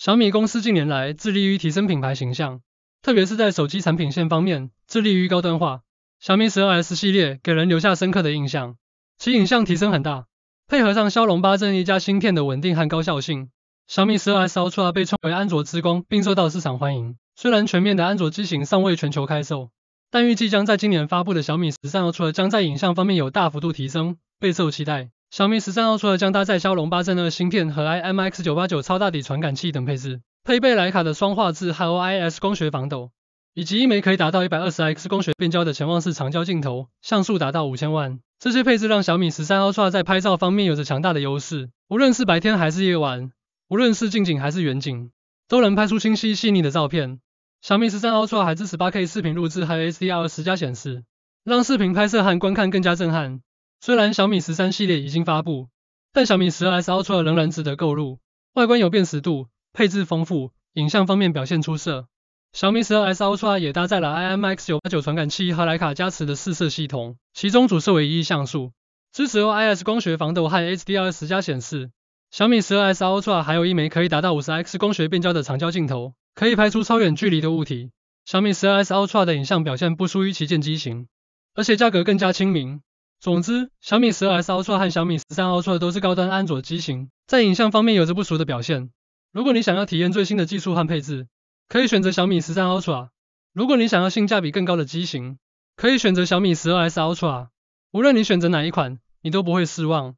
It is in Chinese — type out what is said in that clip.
小米公司近年来致力于提升品牌形象，特别是在手机产品线方面，致力于高端化。小米十二 S 系列给人留下深刻的印象，其影像提升很大，配合上骁龙八阵一加芯片的稳定和高效性，小米十二 S Ultra 被称为“安卓之光”，并受到市场欢迎。虽然全面的安卓机型尚未全球开售，但预计将在今年发布的小米十三 Ultra 将在影像方面有大幅度提升，备受期待。小米十三 u l t 除了将搭载骁龙八 Gen2 芯片和 IMX989 超大底传感器等配置，配备徕卡的双画质 HiOS 光学防抖，以及一枚可以达到 120x 光学变焦的潜望式长焦镜头，像素达到五千万。这些配置让小米十三 t r a 在拍照方面有着强大的优势，无论是白天还是夜晚，无论是近景还是远景，都能拍出清晰细腻的照片。小米十三 t r a 还支持 8K 视频录制和 HDR10+ 显示，让视频拍摄和观看更加震撼。虽然小米十三系列已经发布，但小米十二 S Ultra 仍然值得购入。外观有辨识度，配置丰富，影像方面表现出色。小米十二 S Ultra 也搭载了 IMX 989传感器和徕卡加持的四摄系统，其中主摄为一亿像素，支持 OIS 光学防抖和 HDR 十加显示。小米十二 S Ultra 还有一枚可以达到五十 X 光学变焦的长焦镜头，可以拍出超远距离的物体。小米十二 S Ultra 的影像表现不输于旗舰机型，而且价格更加亲民。总之，小米十二 S Ultra 和小米十三 Ultra 都是高端安卓机型，在影像方面有着不俗的表现。如果你想要体验最新的技术和配置，可以选择小米十三 Ultra；如果你想要性价比更高的机型，可以选择小米十二 S Ultra。无论你选择哪一款，你都不会失望。